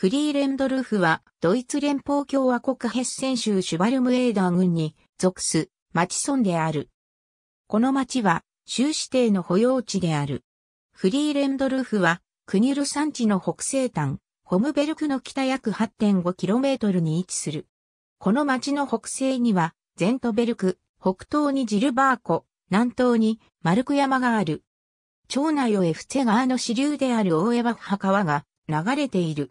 フリーレンドルフは、ドイツ連邦共和国ヘッセン州シュバルムエーダー郡に属す町村である。この町は、州指定の保養地である。フリーレンドルフは、クニュル山地の北西端、ホムベルクの北約 8.5km に位置する。この町の北西には、ゼントベルク、北東にジルバー湖、南東にマルク山がある。町内をエフツェ川の支流である大江バッハ川が流れている。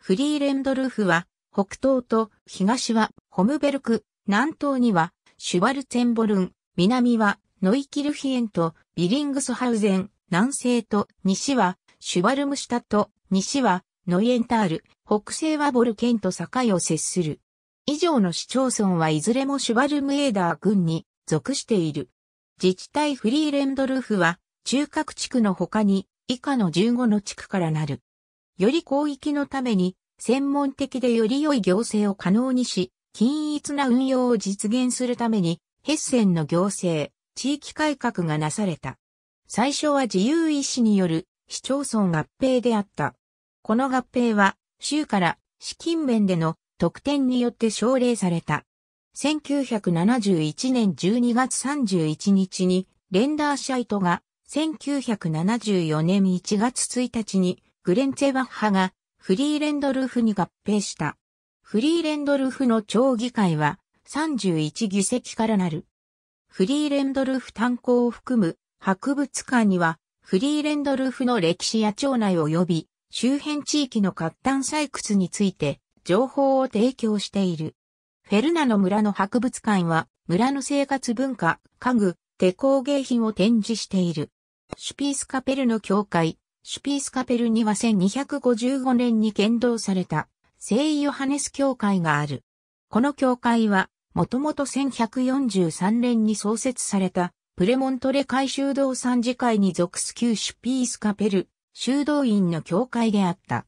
フリーレンドルフは、北東と東はホムベルク、南東にはシュワルツェンボルン、南はノイキルヒエンとビリングスハウゼン、南西と西はシュワルムシュタと西はノイエンタール、北西はボルケンと境を接する。以上の市町村はいずれもシュワルムエーダー郡に属している。自治体フリーレンドルフは中核地区の他に以下の15の地区からなる。より広域のために、専門的でより良い行政を可能にし、均一な運用を実現するために、ヘッセンの行政、地域改革がなされた。最初は自由意志による市町村合併であった。この合併は、州から資金面での特典によって奨励された。1971年12月31日に、レンダーシャイトが、1974年1月1日に、グレンツェバッハがフリーレンドルフに合併した。フリーレンドルフの町議会は31議席からなる。フリーレンドルフ炭鉱を含む博物館にはフリーレンドルフの歴史や町内及び周辺地域の活炭採掘について情報を提供している。フェルナの村の博物館は村の生活文化、家具、手工芸品を展示している。シュピースカペルの教会、シュピースカペルには1255年に建造された聖ヨハネス教会がある。この教会は、もともと1143年に創設されたプレモントレ海修道参事会に属す旧シュピースカペル修道院の教会であった。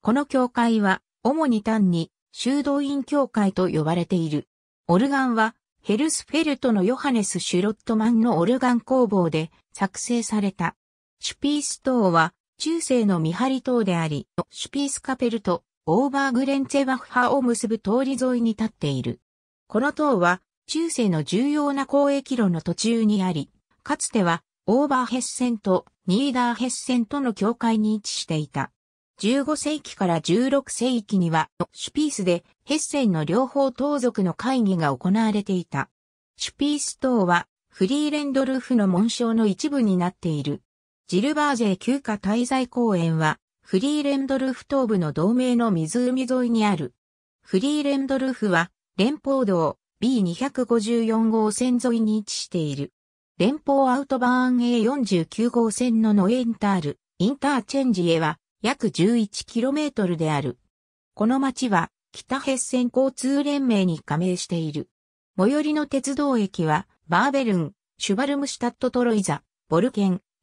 この教会は、主に単に修道院教会と呼ばれている。オルガンは、ヘルスフェルトのヨハネス・シュロットマンのオルガン工房で作成された。シュピース島は中世の見張り塔であり、シュピースカペルとオーバーグレンツェワッハを結ぶ通り沿いに立っている。この塔は中世の重要な交易路の途中にあり、かつてはオーバーヘッセンとニーダーヘッセンとの境界に位置していた。15世紀から16世紀にはシュピースでヘッセンの両方盗賊の会議が行われていた。シュピース塔はフリーレンドルフの紋章の一部になっている。ジルバージェ休暇滞在公園は、フリーレンドルフ東部の同盟の湖沿いにある。フリーレンドルフは、連邦道 B254 号線沿いに位置している。連邦アウトバーン A49 号線のノエンタール、インターチェンジへは、約 11km である。この町は、北ヘッセン交通連盟に加盟している。最寄りの鉄道駅は、バーベルン、シュバルムシュタットトロイザ、ボルケン、